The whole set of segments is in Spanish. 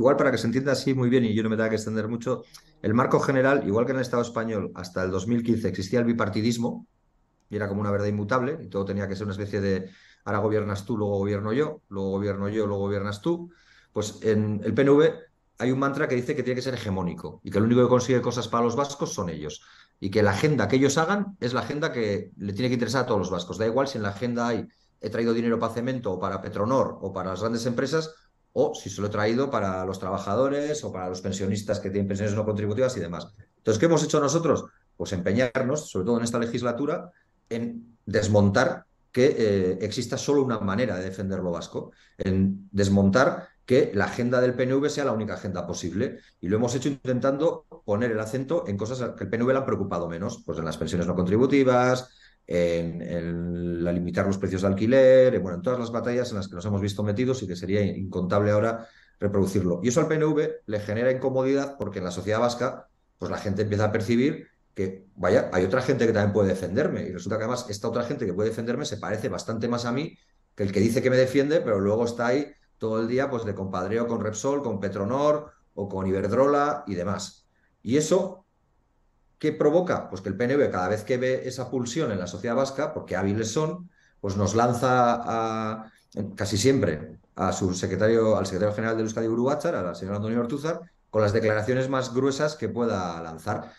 igual para que se entienda así muy bien y yo no me tenga que extender mucho, el marco general, igual que en el Estado español, hasta el 2015 existía el bipartidismo y era como una verdad inmutable y todo tenía que ser una especie de ahora gobiernas tú, luego gobierno yo, luego gobierno yo, luego gobiernas tú. Pues en el PNV hay un mantra que dice que tiene que ser hegemónico y que el único que consigue cosas para los vascos son ellos y que la agenda que ellos hagan es la agenda que le tiene que interesar a todos los vascos. Da igual si en la agenda hay he traído dinero para cemento o para Petronor o para las grandes empresas o si se lo he traído para los trabajadores o para los pensionistas que tienen pensiones no contributivas y demás. Entonces, ¿qué hemos hecho nosotros? Pues empeñarnos, sobre todo en esta legislatura, en desmontar que eh, exista solo una manera de defender lo vasco, en desmontar que la agenda del PNV sea la única agenda posible. Y lo hemos hecho intentando poner el acento en cosas que el PNV le han preocupado menos, pues en las pensiones no contributivas, en, la limitar los precios de alquiler, en, bueno, en todas las batallas en las que nos hemos visto metidos y que sería incontable ahora reproducirlo. Y eso al PNV le genera incomodidad porque en la sociedad vasca, pues la gente empieza a percibir que, vaya, hay otra gente que también puede defenderme. Y resulta que además esta otra gente que puede defenderme se parece bastante más a mí que el que dice que me defiende, pero luego está ahí todo el día pues de compadreo con Repsol, con Petronor o con Iberdrola y demás. Y eso ¿Qué provoca? Pues que el PNV cada vez que ve esa pulsión en la sociedad vasca, porque hábiles son, pues nos lanza casi siempre a su secretario, al secretario general de Euskadi Uruguachar, a la señora Antonio Ortuzar, con las declaraciones más gruesas que pueda lanzar.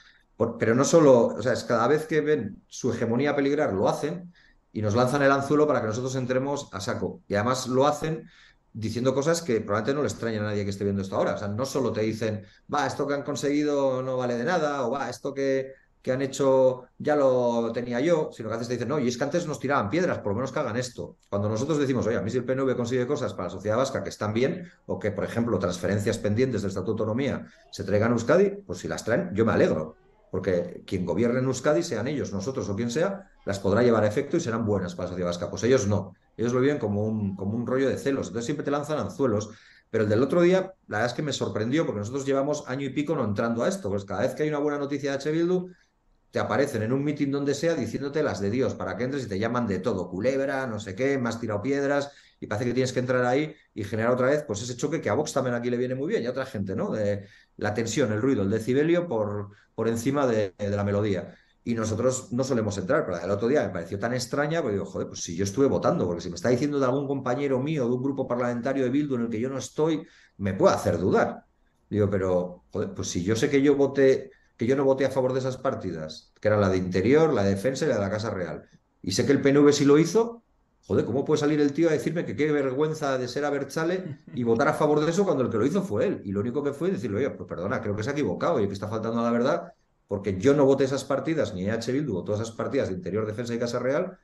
pero no solo, o sea, es cada vez que ven su hegemonía peligrar, lo hacen y nos lanzan el anzuelo para que nosotros entremos a saco. Y además lo hacen diciendo cosas que probablemente no le extraña a nadie que esté viendo esto ahora. O sea, no solo te dicen, va, esto que han conseguido no vale de nada, o va, esto que, que han hecho ya lo tenía yo, sino que a veces te dicen, no, y es que antes nos tiraban piedras, por lo menos que hagan esto. Cuando nosotros decimos, oye, a mí si el PNV consigue cosas para la sociedad vasca que están bien, o que, por ejemplo, transferencias pendientes del Estatuto de Autonomía se traigan a Euskadi, pues si las traen, yo me alegro porque quien gobierne en Euskadi, sean ellos, nosotros o quien sea, las podrá llevar a efecto y serán buenas para la sociedad vasca. Pues ellos no, ellos lo viven como un, como un rollo de celos, entonces siempre te lanzan anzuelos. Pero el del otro día, la verdad es que me sorprendió, porque nosotros llevamos año y pico no entrando a esto, pues cada vez que hay una buena noticia de H. Bildu, te aparecen en un mitin donde sea diciéndote las de Dios para que entres y te llaman de todo, culebra, no sé qué, más tirado piedras, y parece que tienes que entrar ahí y generar otra vez pues ese choque que a Vox también aquí le viene muy bien y a otra gente, ¿no? De la tensión, el ruido, el decibelio por, por encima de, la melodía. Y nosotros no solemos entrar, pero el otro día me pareció tan extraña, porque digo, joder, pues si yo estuve votando, porque si me está diciendo de algún compañero mío, de un grupo parlamentario de Bildu en el que yo no estoy, me puede hacer dudar. Digo, pero, joder, pues si yo sé que yo voté, que yo no voté a favor de esas partidas, que era la de interior, la de defensa y la de la Casa Real, y sé que el PNV sí lo hizo, Joder, ¿cómo puede salir el tío a decirme que qué vergüenza de ser a y votar a favor de eso cuando el que lo hizo fue él? Y lo único que fue decirle, oye, pues perdona, creo que se ha equivocado y que está faltando a la verdad, porque yo no voté esas partidas, ni H. Bildu votó esas partidas de interior, defensa y Casa Real,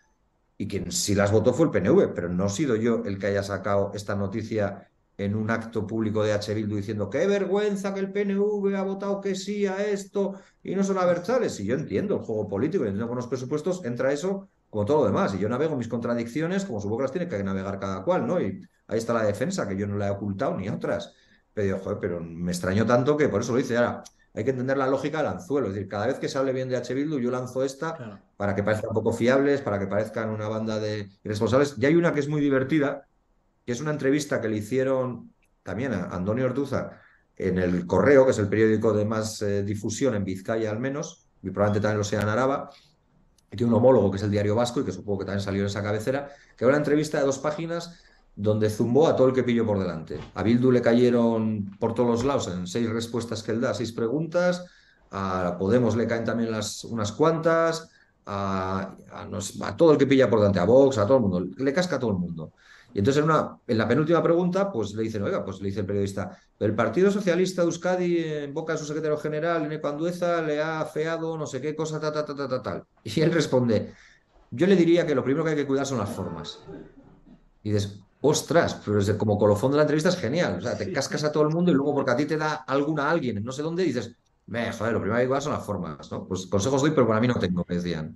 y quien sí las votó fue el PNV, pero no he sido yo el que haya sacado esta noticia en un acto público de H. Bildu diciendo qué vergüenza que el PNV ha votado que sí a esto y no son a Berchales. Y yo entiendo el juego político, yo entiendo con los presupuestos, entra eso como todo lo demás. Y yo navego mis contradicciones como supongo que las tiene que navegar cada cual, ¿no? Y ahí está la defensa, que yo no la he ocultado ni otras. Pero joder, pero me extraño tanto que por eso lo hice. Ahora, hay que entender la lógica del anzuelo. Es decir, cada vez que se hable bien de H. Bildu, yo lanzo esta para que parezcan poco fiables, para que parezcan una banda de irresponsables. Y hay una que es muy divertida, que es una entrevista que le hicieron también a Antonio Ortuza en el Correo, que es el periódico de más eh, difusión en Vizcaya al menos, y probablemente también lo sea en Araba, tiene un homólogo que es el Diario Vasco y que supongo que también salió en esa cabecera, que era una entrevista de dos páginas donde zumbó a todo el que pilló por delante. A Bildu le cayeron por todos los lados en seis respuestas que él da, seis preguntas, a Podemos le caen también las, unas cuantas, a, a todo el que pilla por delante, a Vox, a todo el mundo, le casca a todo el mundo. Y entonces en, una, en la penúltima pregunta, pues le dicen, oiga, pues le dice el periodista, el Partido Socialista de Euskadi, en boca de su secretario general, en Andueza, le ha feado no sé qué cosa, ta, ta, ta, ta, tal. Y él responde, yo le diría que lo primero que hay que cuidar son las formas. Y dices, ostras, pero desde, como colofón de la entrevista es genial. O sea, te cascas a todo el mundo y luego porque a ti te da alguna a alguien, no sé dónde, dices, me, joder, lo primero que hay que cuidar son las formas, ¿no? Pues consejos doy, pero para mí no tengo, me decían.